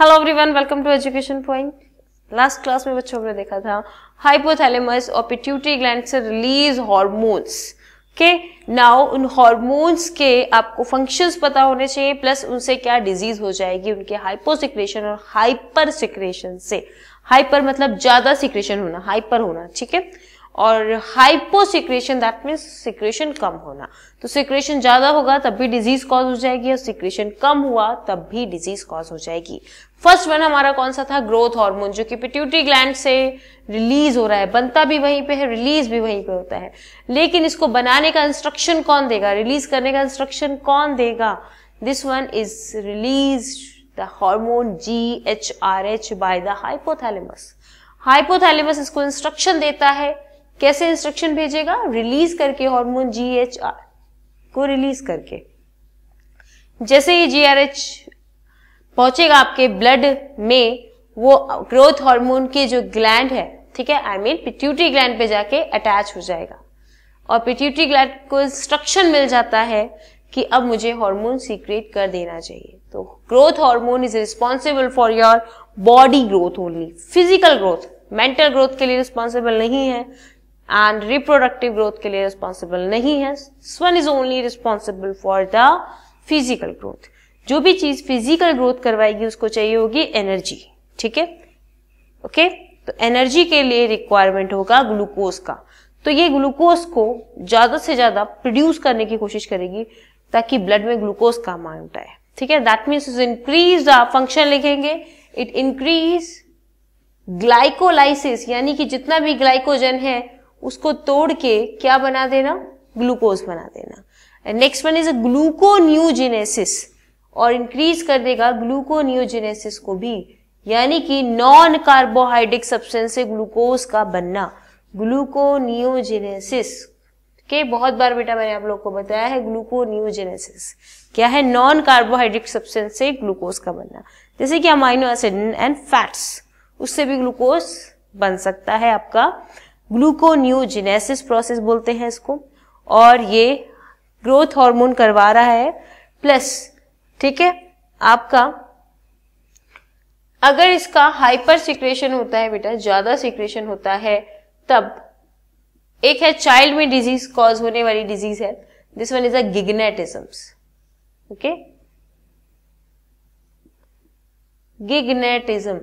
hello everyone welcome to education point last class में बच्चों ने देखा था हाइपोथैलेमस और पिट्यूटरी ग्लैंड से रिलीज हॉर्मोन्स के नाउ उन हॉर्मोन्स के आपको फंक्शंस पता होने चाहिए प्लस उनसे क्या डिजीज हो जाएगी उनके हाइपोसिक्रेशन और हाइपर सिक्रेशन से हाइपर मतलब ज्यादा सिक्रेशन होना हाइपर होना ठीक है और hypo secretion that means secretion कम होना तो सिक्रेशन ज्यादा होगा तब भी डिजीज कॉज हो जाएगी और सिक्रेशन कम हुआ तब भी डिजीज कॉज हो जाएगी फर्स्ट वन हमारा कौन सा था ग्रोथ हार्मोन जो कि पिट्यूटरी ग्लैंड से रिलीज हो रहा है बनता भी वहीं पे है रिलीज भी वहीं पे होता है लेकिन इसको बनाने का इंस्ट्रक्शन कौन देगा रिलीज करने का इंस्ट्रक्शन कौन देगा this one is release the hormone G H R H by the hypothalamus hypothalamus इसको इंस्ट्रक्शन देता है कैसे इंस्ट्रक्शन भेजेगा रिलीज करके हार्मोन जीएचआर को रिलीज करके जैसे ये जीआरएच पहुंचेगा आपके ब्लड में वो ग्रोथ हार्मोन के जो ग्लैंड है ठीक है आई मीन पिट्यूटरी ग्लैंड पे जाके अटैच हो जाएगा और पिट्यूटरी ग्लैंड को इंस्ट्रक्शन मिल जाता है कि अब मुझे हार्मोन सीक्रेट कर देना चाहिए तो growth hormone is responsible for your body growth only physical growth mental growth के लिए रिस्पॉन्सिबल नहीं है एंड रिप्रोडक्टिव ग्रोथ के लिए रिस्पॉन्सिबल नहीं है one is only responsible for the physical growth जो भी चीज फिजिकल ग्रोथ करवाएगी उसको चाहिए होगी एनर्जी ठीक है ओके तो एनर्जी के लिए रिक्वायरमेंट होगा ग्लूकोज का तो ये ग्लूकोज को ज्यादा से ज्यादा प्रोड्यूस करने की कोशिश करेगी ताकि ब्लड में ग्लूकोज का अमाउंट आए ठीक है दैट मीन्स इंक्रीज आप फंक्शन लिखेंगे इट इंक्रीज ग्लाइकोलाइसिस यानी कि जितना भी ग्लाइकोजन है उसको तोड़ के क्या बना देना ग्लूकोज बना देना next one is a gluconeogenesis और इंक्रीज कर देगा ग्लूकोन्यूजिनेसिस को भी यानी कि नॉन कार्बोहाइड्रेट सब्सटेंस से ग्लूकोज का बनना ग्लूकोनियोजेनेसिस के बहुत बार बेटा मैंने आप लोग को बताया है ग्लूकोनियोजेनेसिस क्या है नॉन कार्बोहाइड्रेट सब्सटेंस से ग्लूकोज का बनना जैसे कि अमाइनो एसिड एंड फैट्स उससे भी ग्लूकोज बन सकता है आपका ग्लूकोन्यूजिनेसिस प्रोसेस बोलते हैं इसको और ये ग्रोथ हार्मोन करवा रहा है प्लस ठीक है आपका अगर इसका हाइपर सिक्रेशन होता है बेटा ज्यादा सिक्रेशन होता है तब एक है चाइल्ड में डिजीज कॉज होने वाली डिजीज है this one is a gigantism okay gigantism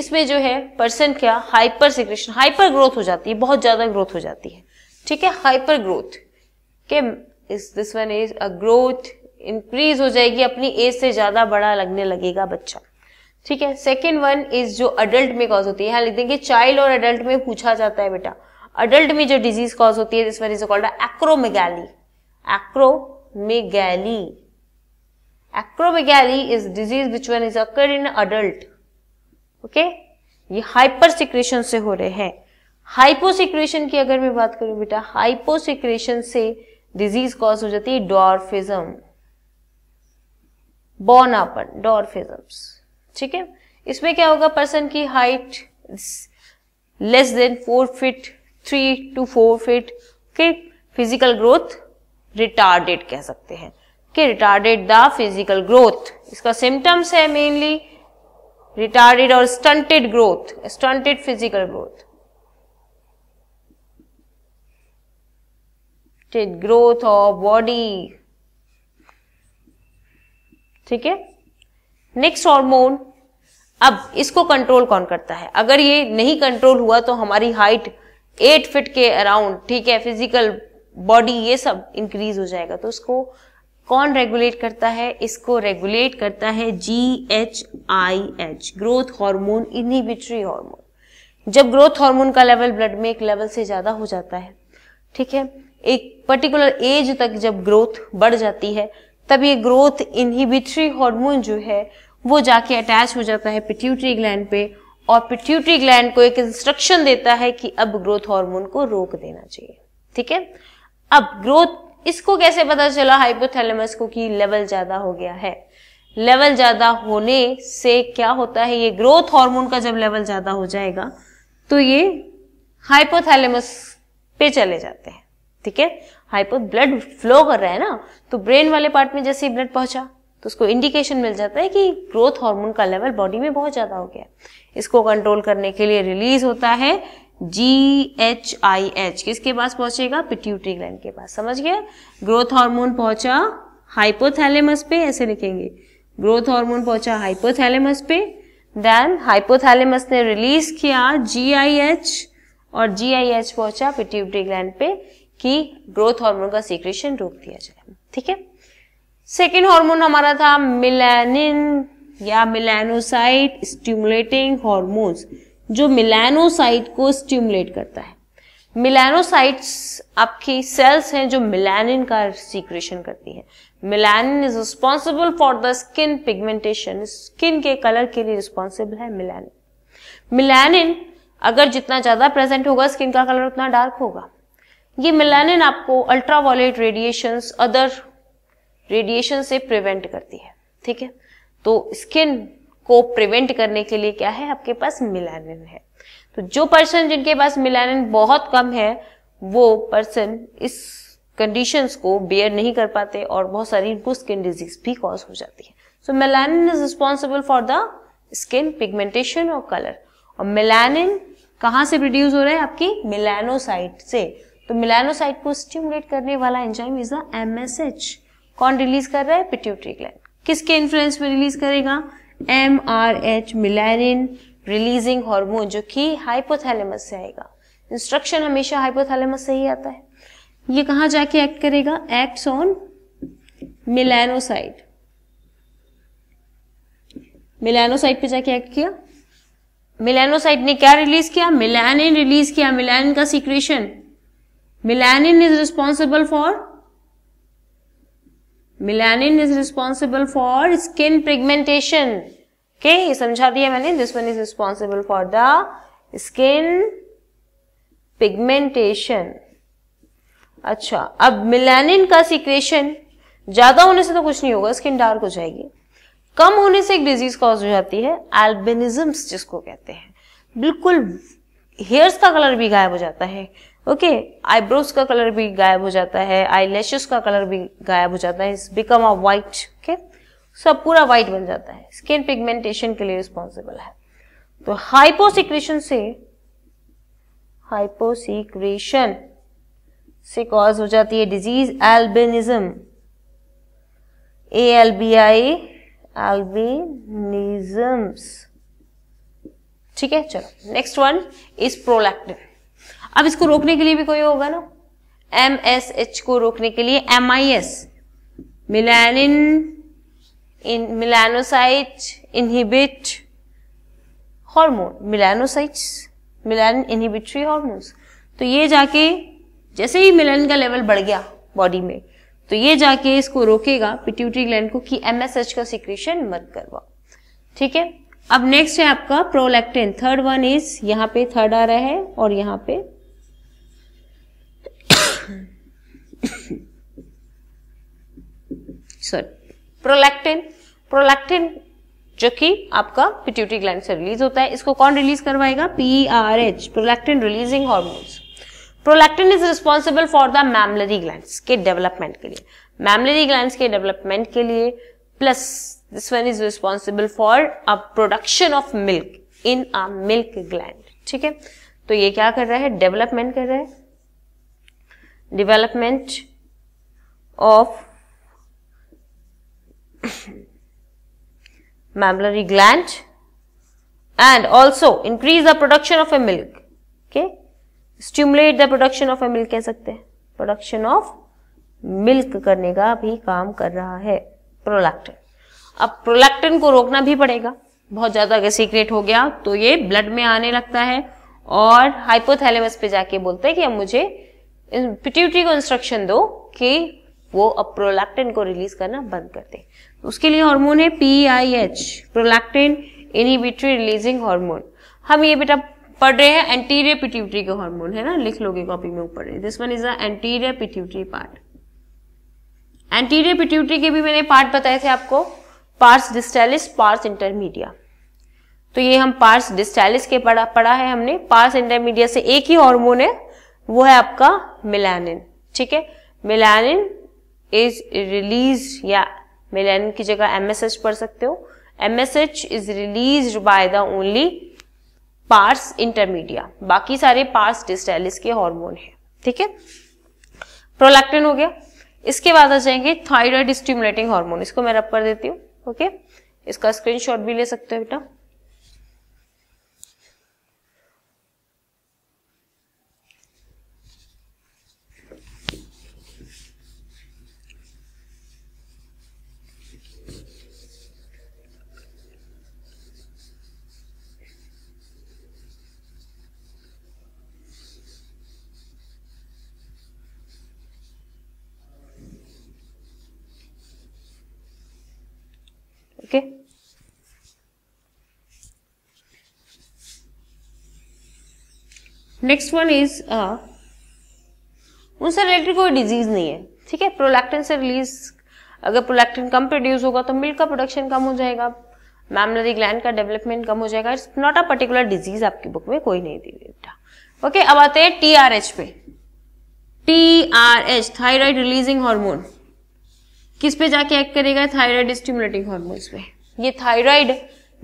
इसमें जो है पर्सन क्या हाइपर सिक्रेशन हाइपर ग्रोथ हो जाती है बहुत ज़्यादा ग्रोथ हो जाती है ठीक है हाइपर ग्रोथ के इस this one is a growth increase हो जाएगी अपनी एज से ज़्यादा बड़ा लगने लगेगा बच्चा ठीक है सेकेंड वन इज जो अडल्ट में कॉज होती है यहाँ लिख देंगे चाइल्ड और अडल्ट में पूछा जाता है बेटा अडल्ट में जो डिजीज कॉज होती है this one is called acromegaly acromegaly acromegaly is disease which one is occur in adult okay ये हाइपर सिक्रेशन से हो रहे हैं हाइपोसिक्रेशन की अगर मैं बात करूं बेटा हाइपोसिक्रेशन से डिजीज कॉज हो जाती है डॉर्फिज्म बोनापन डॉर्फिजम्स ठीक है इसमें क्या होगा पर्सन की height less than four feet three two four feet के फिजिकल ग्रोथ रिटार्डेड कह सकते हैं कि रिटार्डेड द फिजिकल ग्रोथ इसका सिम्टम्स है मेनली रिटार्डेड और stunted growth stunted physical growth growth of body ठीक है नेक्स्ट हॉर्मोन अब इसको कंट्रोल कौन करता है अगर ये नहीं कंट्रोल हुआ तो हमारी हाइट एट फिट के अराउंड ठीक है फिजिकल बॉडी ये सब इंक्रीज हो जाएगा तो उसको कौन रेगुलेट करता है इसको रेगुलेट करता है G H I H growth hormone inhibitory hormone जब ग्रोथ हार्मोन का लेवल ब्लड में एक लेवल से ज्यादा हो जाता है ठीक है एक पर्टिकुलर एज तक जब ग्रोथ बढ़ जाती है तब ये ग्रोथ इनहिबिटरी हार्मोन जो है वो जाके अटैच हो जाता है पिट्यूटरी ग्लैंड पे और पिट्यूटरी ग्लैंड को एक इंस्ट्रक्शन देता है कि अब ग्रोथ हार्मोन को रोक देना चाहिए ठीक है अब ग्रोथ इसको कैसे पता चला हाइपोथैलेमस को कि लेवल ज्यादा हो गया है लेवल ज्यादा होने से क्या होता है ये ग्रोथ हार्मोन का जब लेवल ज्यादा हो जाएगा तो ये हाइपोथैलेमस पे चले जाते हैं ठीक है हाइपो ब्लड फ्लो कर रहा है ना तो ब्रेन वाले पार्ट में जैसे ही ब्लड पहुंचा तो उसको इंडिकेशन मिल जाता है कि ग्रोथ हार्मोन का लेवल बॉडी में बहुत ज्यादा हो गया इसको कंट्रोल करने के लिए रिलीज होता है जी एच आई एच किसके पास पहुंचेगा पिट्यूटरी ग्लैंड के पास समझ गया ग्रोथ हार्मोन पहुंचा हाइपोथैलेमस पे ऐसे लिखेंगे ग्रोथ हार्मोन पहुंचा हाइपोथैलेमस पे देन हाइपोथैलेमस ने रिलीज किया जी आई एच और जी आई एच पहुंचा पिट्यूटरी ग्लैंड पे कि ग्रोथ हार्मोन का सीक्रेशन रोक दिया जाए ठीक है सेकेंड हार्मोन हमारा था मिलानिन या मिलेनोसाइट स्टिमुलेटिंग हार्मोन्स जो मिलानोसाइट को स्टिमुलेट करता है मिलानोसाइट्स आपकी सेल्स हैं जो मिलानिन का सीक्रेशन करती हैं melanin is responsible for the skin pigmentation skin के कलर के लिए रिस्पॉन्सिबल है मिलानिन मिलानिन अगर जितना ज्यादा प्रेजेंट होगा स्किन का कलर उतना डार्क होगा ये मिलानिन आपको अल्ट्रावायलेट रेडिएशन अदर रेडिएशन से प्रिवेंट करती है ठीक है तो स्किन को प्रिवेंट करने के लिए क्या है आपके पास मिलानिन है तो जो पर्सन जिनके पास मिलानिन बहुत कम है वो पर्सन इस कंडीशन को बेयर नहीं कर पाते और बहुत सारी इनको स्किन डिजीज भी कॉज हो जाती है so melanin is responsible for the skin pigmentation और कलर और मेलानिन कहाँ से प्रोड्यूस हो रहा है आपकी मिलानोसाइट से तो मिलानोसाइट को स्टिमुलेट करने वाला एंजाइम इज द एमएसएच कौन रिलीज कर रहा है पिट्यूटरी ग्लैंड किसके इन्फ्लुएंस में रिलीज करेगा M R H melanin releasing hormone जो कि हाइपोथैलेमस से आएगा इंस्ट्रक्शन हमेशा हाइपोथैलेमस से ही आता है ये कहा जाके एक्ट करेगा एक्ट ऑन मिलानोसाइट मिलानोसाइट पे जाके एक्ट किया मिलेनोसाइट ने क्या रिलीज किया मिलेनिन रिलीज किया मिलानिन का secretion melanin is responsible for melanin is responsible for skin pigmentation okay समझा दिया मैंने this one is responsible for the skin pigmentation अच्छा अब मिलानिन का सिक्रेशन ज्यादा होने से तो कुछ नहीं होगा स्किन डार्क हो जाएगी कम होने से एक डिजीज कॉज हो जाती है एल्बेनिज्म जिसको कहते हैं बिल्कुल हेयर्स का कलर भी गायब हो जाता है ओके आईब्रोज का कलर भी गायब हो जाता है आई लैशेस का कलर भी गायब हो जाता है बिकम अ वाइट ओके सब पूरा वाइट बन जाता है स्किन पिगमेंटेशन के लिए रिस्पॉन्सिबल है तो हाइपोसिक्रेशन से हाइपोसिक्रेशन से कॉज हो जाती है disease albinism L B I albinism ठीक है चलो नेक्स्ट वन इज प्रोलैक्टिव अब इसको रोकने के लिए भी कोई होगा ना एम एस एच को रोकने के लिए M I S melanin in melanocyte inhibit hormone melanocyte मिलान इनहिबिटरी हॉर्मोन तो ये जाके जैसे ही मिलन का लेवल बढ़ गया बॉडी में तो ये जाके इसको रोकेगा पिट्यूटरी ग्लैंड को कि एमएसएच का सिक्रेशन मत करवा ठीक है अब नेक्स्ट है आपका प्रोलैक्टिन थर्ड वन इज यहाँ पे थर्ड आ रहा है और यहाँ पे सॉरी प्रोलैक्टिन प्रोलैक्टिन जो कि आपका पिट्यूटरी ग्लैंड से रिलीज होता है इसको कौन रिलीज करवाएगा P R H prolactin releasing hormones prolactin is responsible for the mammary gland के डेवलपमेंट के लिए मैमलरी ग्लैंड के डेवलपमेंट के लिए plus this one is responsible for a production of milk in a milk gland ठीक है तो ये क्या कर रहा है डेवलपमेंट कर रहा है development of mammary gland and also increase the production of a milk okay stimulate the production of a milk कह सकते हैं production of milk करने का भी काम कर रहा है prolactin अब prolactin को रोकना भी पड़ेगा बहुत ज्यादा अगर सीक्रेट हो गया तो ये ब्लड में आने लगता है और हाइपोथैलेमस पे जाके बोलते हैं कि अब मुझे पिट्यूटरी को इंस्ट्रक्शन दो कि वो अब प्रोलैक्टिन को रिलीज करना बंद कर दे तो उसके लिए हार्मोन है P I H prolactin inhibitory releasing hormone हम ये बेटा पढ़ रहे हैं एंटीरियर पिट्यूटरी के हार्मोन है ना लिख लोगे कॉपी में ऊपर this one is the anterior pituitary part anterior pituitary के भी मैंने पार्ट बताए थे आपको पार्स डिस्टैलिस पार्स इंटरमीडिया तो ये हम पार्स डिस्टैलिस के पढ़ा पढ़ा है हमने पार्स इंटरमीडिया से एक ही हार्मोन है वो है आपका मिलानिन ठीक है मिलानिन इज रिलीज या मिलानिन की जगह एमएसएच पढ़ सकते हो MSH is release by the only pars intermedia बाकी सारे पार्स डिस्टेलिस के हार्मोन है ठीक है प्रोलैक्टिन हो गया इसके बाद आ जाएंगे थायराइड स्टिमुलेटिंग हार्मोन इसको मैं रब कर देती हूँ ओके इसका स्क्रीनशॉट भी ले सकते हो बेटा नेक्स्ट वन इज उनसे रिलेटेड कोई डिजीज नहीं है ठीक है प्रोलैक्टिन से रिलीज अगर प्रोलैक्टिन कम प्रोड्यूस होगा तो मिल्क का प्रोडक्शन कम हो जाएगा मैमरी ग्लैंड का डेवलपमेंट कम हो जाएगा it's not a particular disease आपकी बुक में कोई नहीं दे बेटा ओके अब आते हैं टी आर एच पे T R H thyroid releasing hormone किस पे जाके एक्ट करेगा थायराइड स्टिमुलेटिंग हार्मोन्स पे ये थायराइड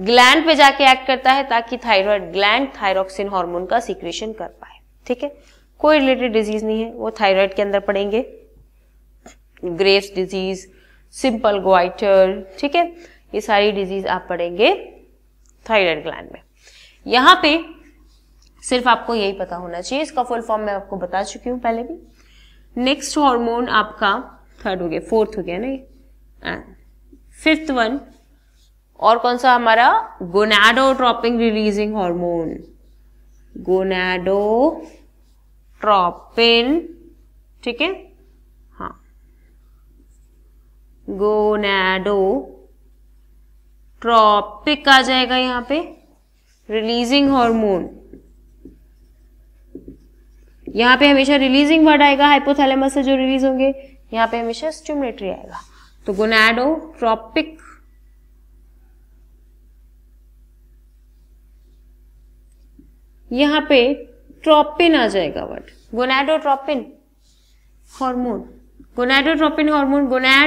ग्लैंड पे जाके एक्ट करता है ताकि थायराइड ग्लैंड थायरोक्सिन हार्मोन का सिक्रेशन कर पाए ठीक है कोई रिलेटेड डिजीज नहीं है वो थायराइड के अंदर पड़ेंगे ग्रेव्स डिजीज सिंपल ग्वाइटर ठीक है ये सारी डिजीज आप पढ़ेंगे थायराइड ग्लैंड में यहाँ पे सिर्फ आपको यही पता होना चाहिए इसका फुल फॉर्म मैं आपको बता चुकी हूँ पहले भी नेक्स्ट हार्मोन आपका थर्ड हो गया फोर्थ हो गया ना एंड फिफ्थ वन और कौन सा हमारा ट्रॉपिंग रिलीजिंग हार्मोन ट्रॉपिन ठीक है हाँ गोनाडो ट्रॉपिक आ जाएगा यहां पे रिलीजिंग हार्मोन यहाँ पे हमेशा रिलीजिंग वर्ड आएगा हाइपोथैलेमस से जो रिलीज होंगे यहां पे हमेशा स्टिमुलेटरी आएगा तो ट्रॉपिक यहाँ पे ट्रॉपिन आ जाएगा word gonadotropin hormone gonadotropin hormone gonad